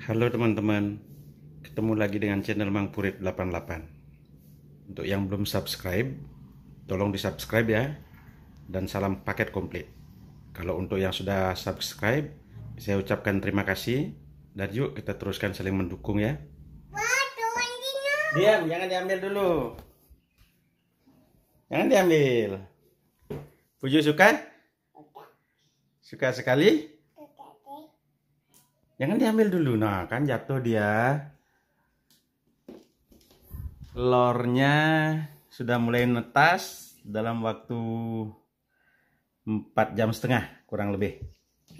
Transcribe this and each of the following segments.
Halo teman-teman, ketemu lagi dengan channel Mang Purit 88. Untuk yang belum subscribe, tolong di-subscribe ya. Dan salam paket komplit. Kalau untuk yang sudah subscribe, saya ucapkan terima kasih. Dan yuk kita teruskan saling mendukung ya. Diam, jangan diambil dulu. Jangan diambil. Puju suka? Suka sekali? Jangan diambil dulu. Nah, kan jatuh dia. Lornya sudah mulai netas dalam waktu 4 jam setengah kurang lebih.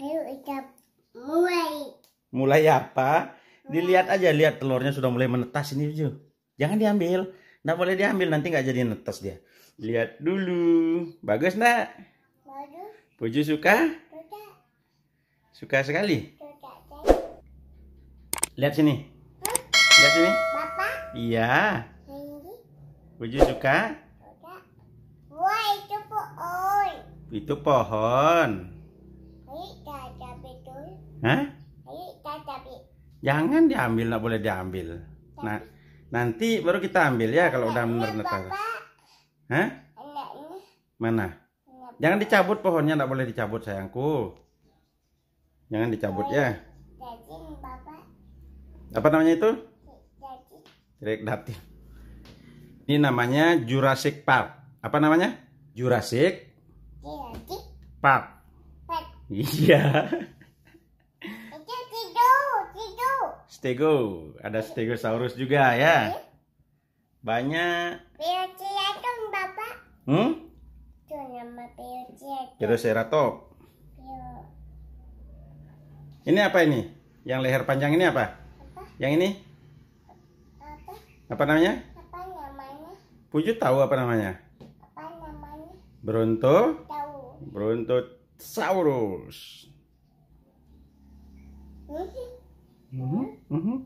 Ayo kita mulai. Mulai apa? Dilihat aja, lihat telurnya sudah mulai menetas ini, Ju. Jangan diambil. Nggak boleh diambil, nanti nggak jadi netas dia. Lihat dulu. Bagus nak? Bagus. Puju suka? Suka. Suka sekali? Lihat sini. Lihat sini. Bapak. Iya. Uju suka? Wah, itu pohon. Itu pohon. Hah? Jangan diambil, nggak boleh diambil. Nah, nanti baru kita ambil ya kalau udah benar-benar Hah? Mana? Jangan dicabut pohonnya, nggak boleh dicabut sayangku. Jangan dicabut ya apa namanya itu tirik dati ini namanya Jurassic Park apa namanya Jurassic Park iya stego ada iya. stegosaurus juga ya iya. banyak Velociraptor bapak hmm itu nama Velociraptor iya. ini apa ini yang leher panjang ini apa yang ini? Apa? namanya? Apa namanya? Puju tahu apa namanya? Apa namanya? Bronto? Tahu. Brontosaurus. Mhm. Mhm, mhm.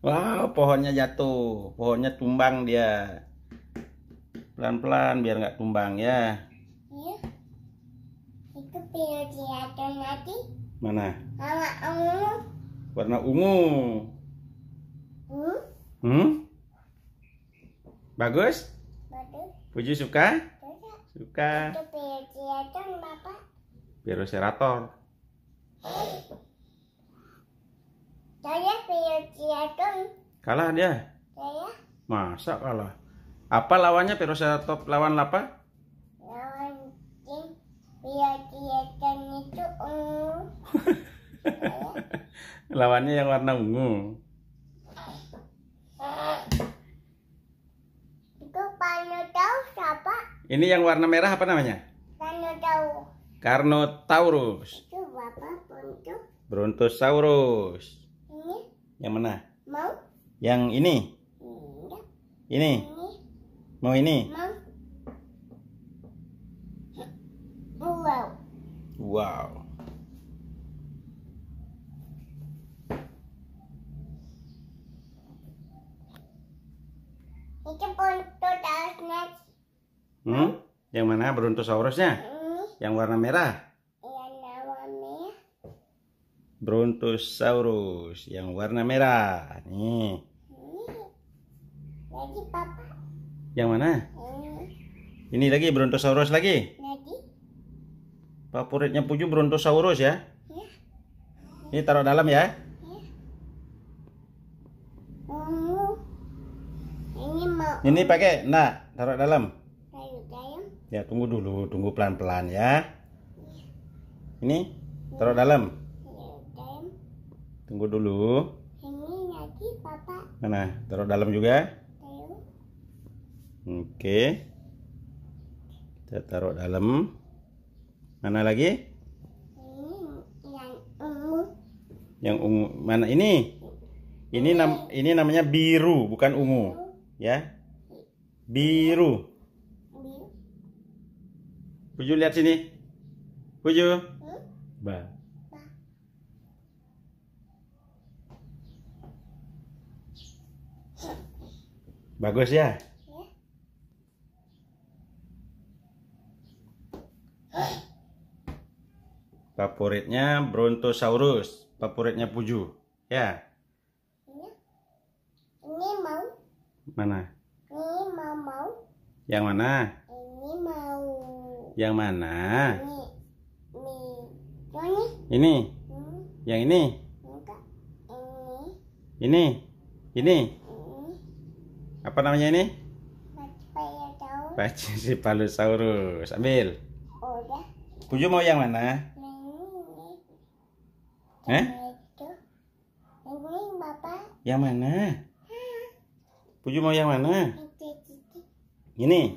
Wow, pohonnya jatuh, pohonnya tumbang dia. Pelan-pelan biar nggak tumbang ya kelihatan nanti? Mana? Warna ungu. Warna ungu. Hmm? Hmm? Bagus? Bagus. Puji suka? Suka. Suka. Itu kelihatan Bapak. Pirocerator. Saya pirocerator. Kalah dia? Saya. Masa kalah? Apa lawannya pirocerator lawan apa? Lawannya yang warna ungu. Itu tau siapa? Ini yang warna merah apa namanya? Carnotaurus. Carnotaurus. Itu apa? Brontus. Brontosaurus. Ini? Yang mana? Mau? Yang ini? Iya. Ini? Ini. Mau ini? Mau. Wow. Wow. Hmm? Yang mana Brontosaurusnya? Hmm. Yang warna merah? Yang Brontosaurus yang warna merah. Nih. Hmm. Lagi papa. Yang mana? Ini, hmm. Ini lagi Brontosaurus lagi. Lagi. Favoritnya Puju Brontosaurus ya. ya. Ini taruh dalam ya. mau. Ini pakai, nah, taruh dalam. Taruh dalam. Ya, tunggu dulu, tunggu pelan-pelan ya. Ini, taruh dalam. dalam. Tunggu dulu. Ini lagi, Papa. Mana? Taruh dalam juga. Taruh. Oke. Kita taruh dalam. Mana lagi? Ini yang ungu. Yang ungu mana ini? Ini nam ini namanya biru, bukan ungu, ya. Biru. Puju lihat sini. Puju. Ba. Bagus ya? Favoritnya Brontosaurus, favoritnya Puju. Ya. Ini mau. Mana? Yang mana? Ini mau. Yang mana? Ini. Ini. Ini. Hmm. Yang ini. Enggak. Ini. Ini. Ini. ini. Apa namanya ini? Baca si palusaurus. Ambil. Udah. Puju nah, eh? mau yang mana? Ini. Eh? Ini, Bapak. Yang mana? Puju mau yang mana? Ini.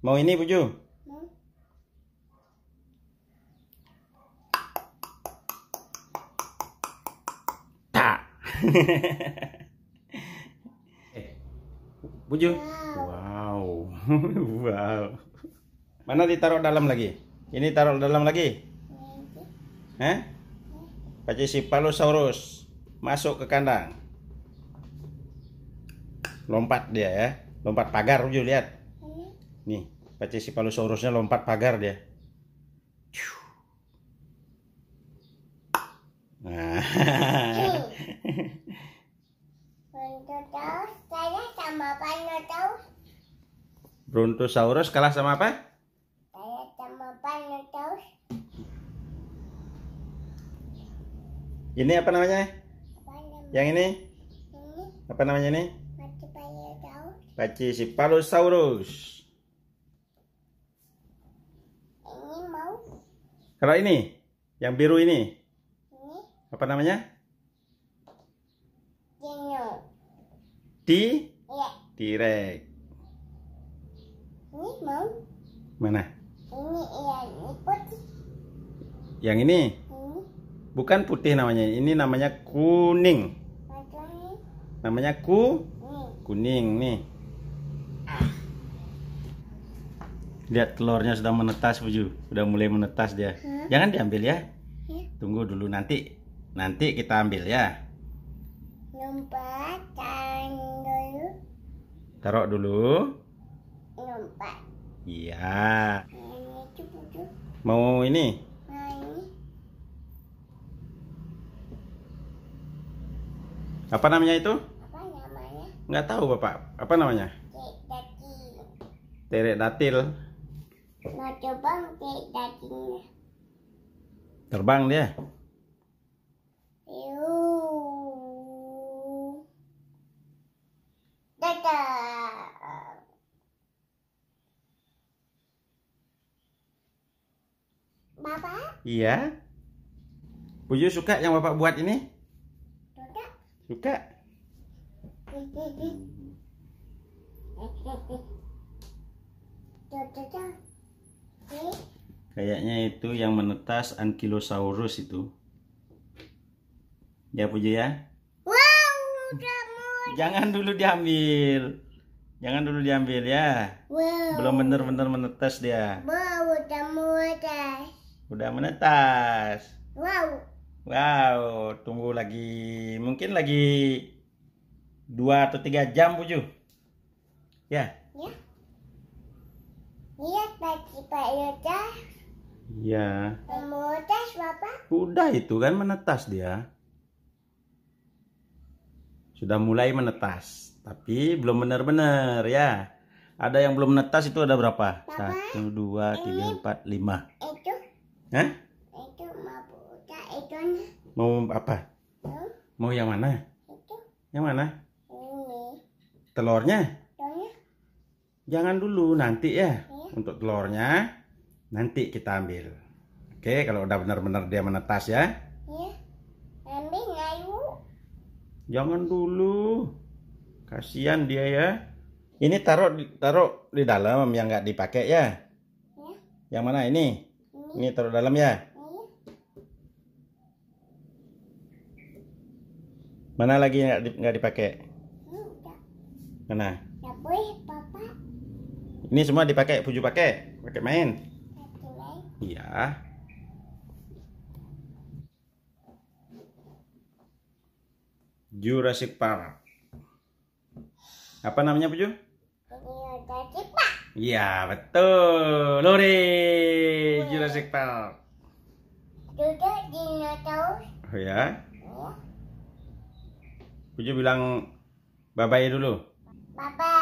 Mau ini, Bu Ju? Tak. Eh, Bu Wow. wow. Mana ditaruh dalam lagi? Ini taruh dalam lagi? Eh? Hah? Palosaurus masuk ke kandang. Lompat dia ya. Lompat pagar, Ujo, lihat. Iya. Nih, Pachycephalosaurusnya lompat pagar dia. Bruntusaurus Brontosaurus kalah sama apa? Ini apa namanya? Yang ini? Ini. Apa namanya ini? si Palosaurus. Ini mau? Kalau ini, yang biru ini. Ini? Apa namanya? Dino. Di? Ya. Direk. Ini mau? Mana? Ini yang ini putih. Yang ini? Ini. Bukan putih namanya, ini namanya kuning. Namanya ku? Kuning nih. Lihat telurnya sudah menetas, Buju. Sudah mulai menetas dia. Hmm? Jangan diambil ya. ya. Tunggu dulu nanti. Nanti kita ambil ya. Lompat dulu. Taruh dulu. Lompat. Iya. Mau nah, ini? Apa namanya itu? Apa namanya? Nggak tahu, Bapak. Apa namanya? Terek datil mau terbang ke dagingnya terbang dia Bapak? Iya. Puju suka yang Bapak buat ini? Suka. Suka. Suka. Kayaknya itu yang menetas Ankylosaurus itu. Ya Puji ya. Wow, Jangan dulu diambil. Jangan dulu diambil ya. Wow. Belum benar-benar menetas dia. Wow, udah menetas. Udah menetas. Wow. Wow, tunggu lagi. Mungkin lagi dua atau tiga jam, Puju. Ya. Ya. Lihat Pak Yudas. Iya. Mau Bapak? Udah itu kan menetas dia. Sudah mulai menetas, tapi belum benar-benar ya. Ada yang belum menetas itu ada berapa? Bapak, Satu, dua, tiga, empat, lima. Itu? Hah? Itu mau buka itu. Mau apa? Hmm? Mau yang mana? Itu. Yang mana? Ini. Telurnya? Telurnya. Jangan dulu nanti ya untuk telurnya nanti kita ambil oke kalau udah benar-benar dia menetas ya Iya. ambil ngayu? jangan dulu kasihan dia ya ini taruh taruh di dalam yang nggak dipakai ya, Iya. yang mana ini ini, ini taruh dalam ya iya. Mana lagi yang nggak dipakai? Mana? Nggak boleh. Ini semua dipakai, Puju pakai, pakai main. Iya. Jurassic Park. Apa namanya Puju? Iya, Jurassic Park. Iya betul, Lore. Jurassic Park. Juga dinosaurus. Oh ya. Puju iya. bilang bye bye dulu. Bye bye.